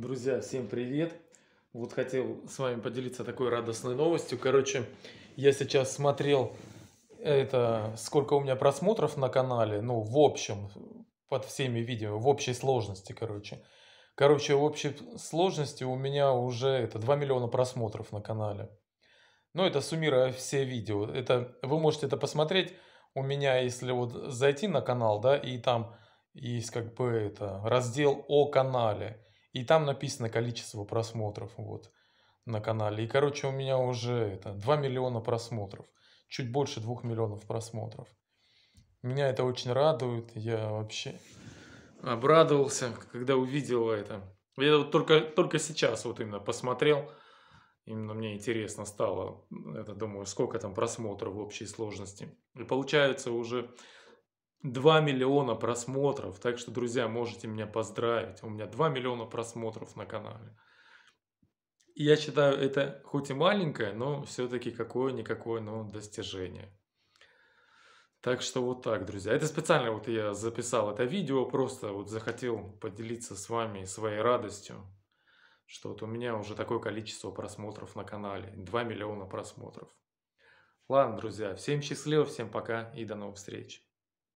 Друзья, всем привет! Вот хотел с вами поделиться такой радостной новостью. Короче, я сейчас смотрел это, сколько у меня просмотров на канале, ну, в общем, под всеми видео, в общей сложности, короче. Короче, в общей сложности у меня уже это 2 миллиона просмотров на канале. Ну, это суммируя все видео. Это, вы можете это посмотреть у меня, если вот зайти на канал, да, и там есть как бы это раздел о канале. И там написано количество просмотров вот на канале. И, короче, у меня уже это 2 миллиона просмотров. Чуть больше 2 миллионов просмотров. Меня это очень радует. Я вообще обрадовался, когда увидел это. Я вот только, только сейчас вот именно посмотрел. Именно мне интересно стало. Это, думаю, сколько там просмотров в общей сложности. И получается уже 2 миллиона просмотров. Так что, друзья, можете меня поздравить. У меня 2 миллиона просмотров на канале. я считаю, это хоть и маленькое, но все-таки какое-никакое но достижение. Так что вот так, друзья. Это специально вот я записал это видео, просто вот захотел поделиться с вами своей радостью, что вот у меня уже такое количество просмотров на канале, 2 миллиона просмотров. Ладно, друзья, всем счастливо, всем пока и до новых встреч.